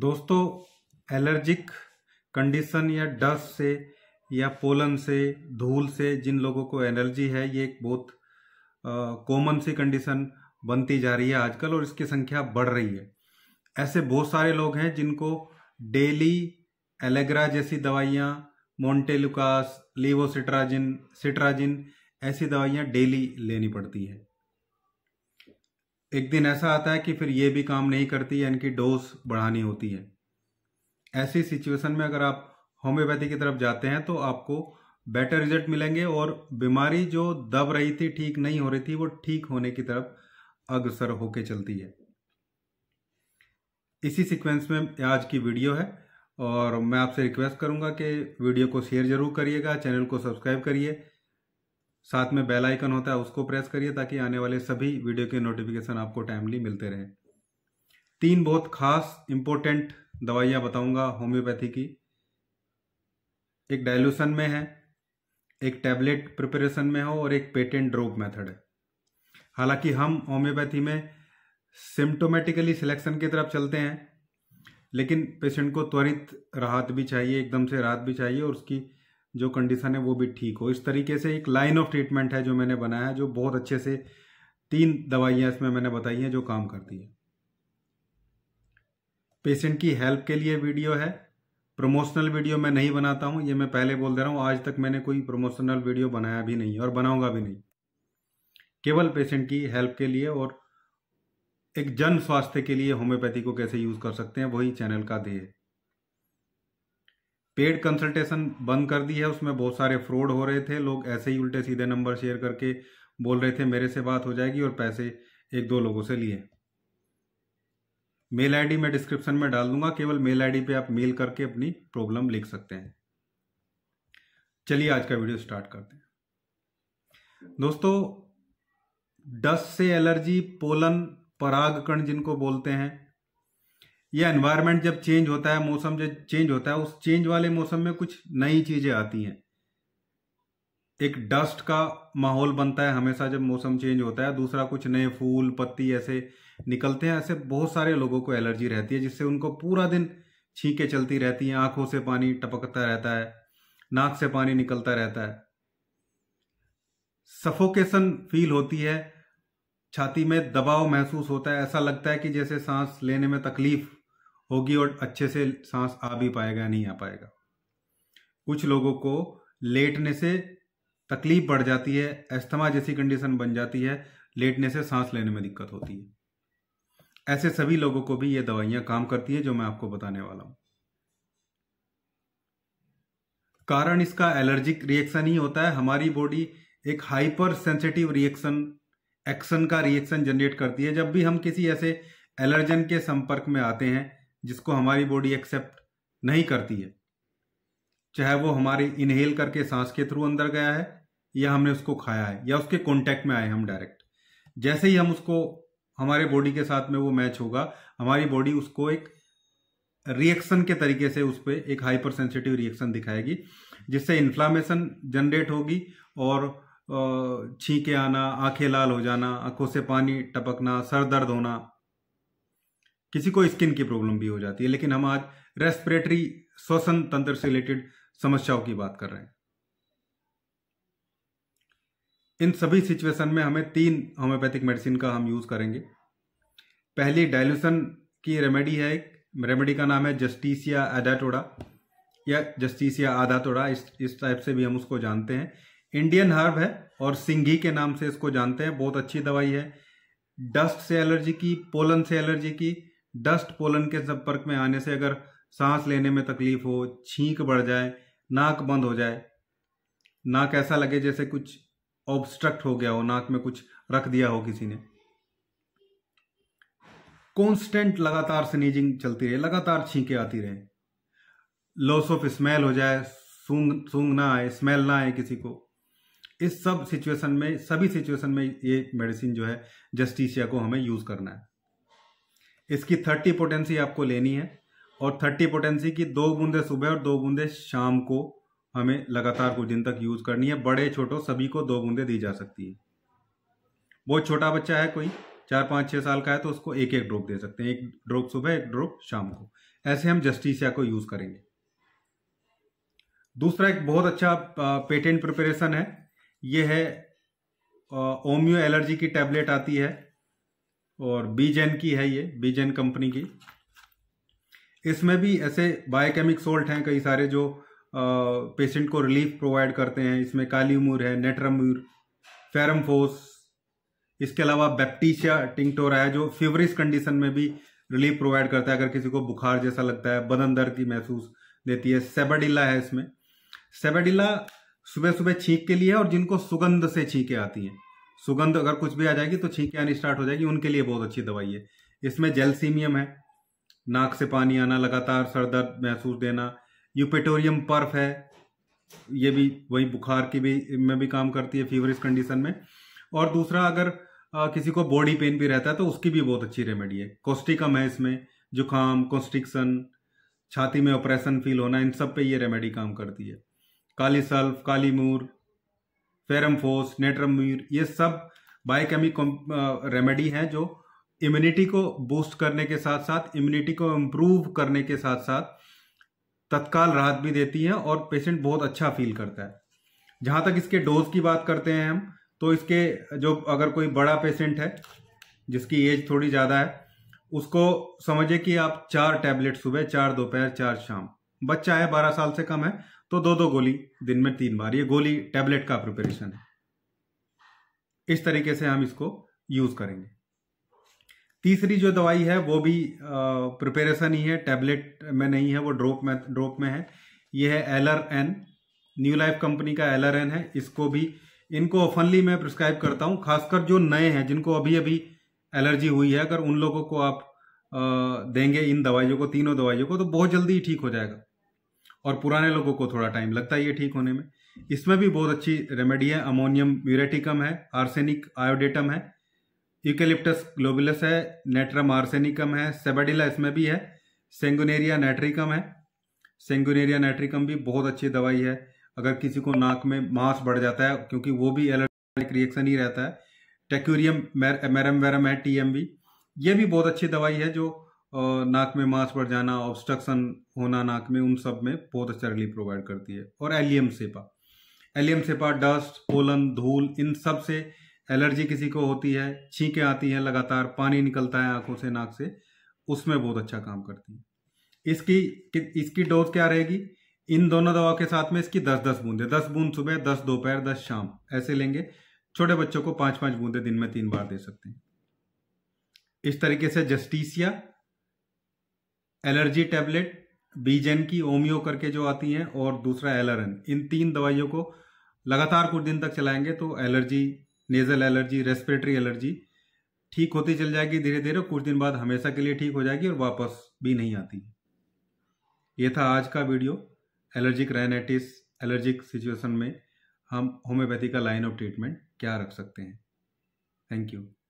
दोस्तों allergic condition या dust से या पोलन से धूल से जिन लोगों को एलर्जी है ये एक बहुत कॉमन सी कंडीशन बनती जा रही है आजकल और इसकी संख्या बढ़ रही है ऐसे बहुत सारे लोग हैं जिनको डेली एलेग्रा जैसी दवाइयाँ मोन्टेलुकास लिवोसिट्राजिन सिट्राजिन ऐसी दवाइयाँ डेली लेनी पड़ती हैं एक दिन ऐसा आता है कि फिर ये भी काम नहीं करती है इनकी डोज बढ़ानी होती है ऐसी सिचुएशन में अगर आप होम्योपैथी की तरफ जाते हैं तो आपको बेटर रिजल्ट मिलेंगे और बीमारी जो दब रही थी ठीक नहीं हो रही थी वो ठीक होने की तरफ अग्रसर होके चलती है इसी सीक्वेंस में आज की वीडियो है और मैं आपसे रिक्वेस्ट करूंगा कि वीडियो को शेयर जरूर करिएगा चैनल को सब्सक्राइब करिए साथ में बेल आइकन होता है उसको प्रेस करिए ताकि आने वाले सभी वीडियो के नोटिफिकेशन आपको टाइमली मिलते रहे तीन बहुत खास इंपॉर्टेंट दवाइयां बताऊंगा होम्योपैथी की एक डायलूशन में है एक टैबलेट प्रिपरेशन में हो और एक पेटेंट ड्रॉप मेथड है हालांकि हम होम्योपैथी में सिम्टोमेटिकली सिलेक्शन की तरफ चलते हैं लेकिन पेशेंट को त्वरित राहत भी चाहिए एकदम से राहत भी चाहिए और उसकी जो कंडीशन है वो भी ठीक हो इस तरीके से एक लाइन ऑफ ट्रीटमेंट है जो मैंने बनाया है जो बहुत अच्छे से तीन दवाइयाँ इसमें मैंने बताई हैं जो काम करती हैं पेशेंट की हेल्प के लिए वीडियो है प्रमोशनल वीडियो मैं नहीं बनाता हूँ ये मैं पहले बोल दे रहा हूँ आज तक मैंने कोई प्रमोशनल वीडियो बनाया भी नहीं और बनाऊंगा भी नहीं केवल पेशेंट की हेल्प के लिए और एक जन स्वास्थ्य के लिए होम्योपैथी को कैसे यूज़ कर सकते हैं वही चैनल का ध्येय है पेड कंसल्टेशन बंद कर दी है उसमें बहुत सारे फ्रॉड हो रहे थे लोग ऐसे ही उल्टे सीधे नंबर शेयर करके बोल रहे थे मेरे से बात हो जाएगी और पैसे एक दो लोगों से लिए मेल आईडी मैं डिस्क्रिप्शन में डाल दूंगा केवल मेल आईडी पे आप मेल करके अपनी प्रॉब्लम लिख सकते हैं चलिए आज का वीडियो स्टार्ट करते हैं दोस्तों डस्ट से एलर्जी पोलन परागकण जिनको बोलते हैं या एनवायरनमेंट जब चेंज होता है मौसम जब चेंज होता है उस चेंज वाले मौसम में कुछ नई चीज़ें आती हैं एक डस्ट का माहौल बनता है हमेशा जब मौसम चेंज होता है दूसरा कुछ नए फूल पत्ती ऐसे निकलते हैं ऐसे बहुत सारे लोगों को एलर्जी रहती है जिससे उनको पूरा दिन छींके चलती रहती हैं आंखों से पानी टपकता रहता है नाक से पानी निकलता रहता है सफोकेशन फील होती है छाती में दबाव महसूस होता है ऐसा लगता है कि जैसे सांस लेने में तकलीफ होगी और अच्छे से सांस आ भी पाएगा नहीं आ पाएगा कुछ लोगों को लेटने से तकलीफ बढ़ जाती है अस्थमा जैसी कंडीशन बन जाती है लेटने से सांस लेने में दिक्कत होती है ऐसे सभी लोगों को भी ये दवाइयां काम करती है जो मैं आपको बताने वाला हूं कारण इसका एलर्जिक रिएक्शन ही होता है हमारी बॉडी एक हाइपर सेंसिटिव रिएक्शन एक्शन का रिएक्शन जनरेट करती है जब भी हम किसी ऐसे एलर्जन के संपर्क में आते हैं जिसको हमारी बॉडी एक्सेप्ट नहीं करती है चाहे वो हमारे इनहेल करके सांस के थ्रू अंदर गया है या हमने उसको खाया है या उसके कॉन्टैक्ट में आए हम डायरेक्ट जैसे ही हम उसको हमारे बॉडी के साथ में वो मैच होगा हमारी बॉडी उसको एक रिएक्शन के तरीके से उस पर एक हाइपर सेंसिटिव रिएक्शन दिखाएगी जिससे इन्फ्लामेशन जनरेट होगी और छींके आना आंखें लाल हो जाना आंखों से पानी टपकना सर दर्द होना किसी को स्किन की प्रॉब्लम भी हो जाती है लेकिन हम आज रेस्पिरेटरी श्वसन तंत्र से रिलेटेड समस्याओं की बात कर रहे हैं इन सभी सिचुएशन में हमें तीन होम्योपैथिक मेडिसिन का हम यूज़ करेंगे पहली डायल्यूशन की रेमेडी है एक रेमेडी का नाम है जस्टिसिया एडाटोड़ा या जस्टिसिया आधातोड़ा इस इस टाइप से भी हम उसको जानते हैं इंडियन हर्ब है और सिंघी के नाम से इसको जानते हैं बहुत अच्छी दवाई है डस्ट से एलर्जी की पोलन से एलर्जी की डस्ट पोलन के संपर्क में आने से अगर सांस लेने में तकलीफ हो छींक बढ़ जाए नाक बंद हो जाए नाक ऐसा लगे जैसे कुछ ऑब्स्ट्रक्ट हो गया हो नाक में कुछ रख दिया हो किसी ने कॉन्स्टेंट लगातार स्नीजिंग चलती रहे लगातार छींके आती रहे लॉस ऑफ स्मेल हो जाए सूंग सूंग ना आए स्मेल ना आए किसी को इस सब सिचुएशन में सभी सिचुएशन में ये मेडिसिन जो है जस्टिसिया को हमें यूज़ करना है इसकी थर्टी पोटेंसी आपको लेनी है और थर्टी पोटेंसी की दो बूंदे सुबह और दो बूंदे शाम को हमें लगातार कुछ दिन तक यूज करनी है बड़े छोटो सभी को दो बूंदे दी जा सकती है बहुत छोटा बच्चा है कोई चार पाँच छः साल का है तो उसको एक एक ड्रॉप दे सकते हैं एक ड्रॉप सुबह एक ड्रॉप शाम को ऐसे हम जस्टिसिया को यूज करेंगे दूसरा एक बहुत अच्छा पेटेंट प्रिपरेशन है ये है ओमियो एलर्जी की टैबलेट आती है और बीजेन की है ये बीजेन कंपनी की इसमें भी ऐसे बायोकेमिक सोल्ट हैं कई सारे जो पेशेंट को रिलीफ प्रोवाइड करते हैं इसमें काली उमूर है नेट्रामूर फेरमफोस इसके अलावा बैप्टीशिया टिंगटोरा है जो फीवरिश कंडीशन में भी रिलीफ प्रोवाइड करता है अगर किसी को बुखार जैसा लगता है बदन दर्द की महसूस देती है सेबाडिला है इसमें सेबाडिला सुबह सुबह छींक के लिए और जिनको सुगंध से छींके आती हैं सुगंध अगर कुछ भी आ जाएगी तो छींक आनी स्टार्ट हो जाएगी उनके लिए बहुत अच्छी दवाई है इसमें जेलसीमियम है नाक से पानी आना लगातार सर दर्द महसूस देना यूपेटोरियम पर्फ है ये भी वही बुखार की भी में भी काम करती है फीवरिस कंडीशन में और दूसरा अगर आ, किसी को बॉडी पेन भी रहता है तो उसकी भी बहुत अच्छी रेमेडी है कॉस्टिकम है इसमें जुकाम कॉन्स्ट्रिक्शन छाती में ऑपरेशन फील होना इन सब पे ये रेमेडी काम करती है काली सल्फ काली मूर फेरमफोस नेट्रमीर ये सब बायोकेमिक रेमेडी हैं जो इम्यूनिटी को बूस्ट करने के साथ साथ इम्यूनिटी को इम्प्रूव करने के साथ साथ तत्काल राहत भी देती है और पेशेंट बहुत अच्छा फील करता है जहाँ तक इसके डोज की बात करते हैं हम तो इसके जो अगर कोई बड़ा पेशेंट है जिसकी एज थोड़ी ज़्यादा है उसको समझे कि आप चार टैबलेट सुबह चार दोपहर चार शाम बच्चा है बारह साल से कम है तो दो दो गोली दिन में तीन बार ये गोली टैबलेट का प्रिपरेशन है इस तरीके से हम इसको यूज करेंगे तीसरी जो दवाई है वो भी प्रिपरेशन ही है टैबलेट में नहीं है वो ड्रॉप में ड्रॉप में है ये है Aller N New Life company का एलर एन है इसको भी इनको ओपनली मैं प्रिस्क्राइब करता हूँ खासकर जो नए हैं जिनको अभी अभी एलर्जी हुई है अगर उन लोगों को आप देंगे इन दवाइयों को तीनों दवाइयों को तो बहुत जल्दी ठीक हो जाएगा और पुराने लोगों को थोड़ा टाइम लगता है ये ठीक होने में इसमें भी बहुत अच्छी रेमेडी है अमोनियम म्यूरेटिकम है आर्सेनिक आयोडेटम है यूकेलिप्टस ग्लोबिलस है नेट्रम आर्सेनिकम है सेबेडिला इसमें भी है सेंगुनेरिया नेट्रिकम है सेंगुनेरिया नेट्रिकम भी बहुत अच्छी दवाई है अगर किसी को नाक में मांस बढ़ जाता है क्योंकि वो भी एलर्जिक रिएक्शन ही रहता है टेक्यूरियम मैरम वेरम है टी ये भी बहुत अच्छी दवाई है जो नाक में मांस पर जाना ऑब्स्ट्रक्शन होना नाक में उन सब में बहुत अच्छा रिलीफ प्रोवाइड करती है और allium cepa allium cepa dust pollen धूल इन सब से एलर्जी किसी को होती है छींके आती हैं लगातार पानी निकलता है आंखों से नाक से उसमें बहुत अच्छा काम करती है इसकी इसकी डोज क्या रहेगी इन दोनों दवाओं के साथ में इसकी दस दस बूंदे दस बूंद सुबह दस दोपहर दस शाम ऐसे लेंगे छोटे बच्चों को पांच पांच बूंदे दिन में तीन बार दे सकते हैं इस तरीके से जस्टिसिया एलर्जी टैबलेट बीजेन की ओमियो करके जो आती हैं और दूसरा एलरन इन तीन दवाइयों को लगातार कुछ दिन तक चलाएंगे तो allergy nasal allergy respiratory allergy ठीक होती चल जाएगी धीरे धीरे कुछ दिन बाद हमेशा के लिए ठीक हो जाएगी और वापस भी नहीं आती ये था आज का video allergic rhinitis allergic situation में हम होम्योपैथी का लाइन ऑफ ट्रीटमेंट क्या रख सकते हैं थैंक यू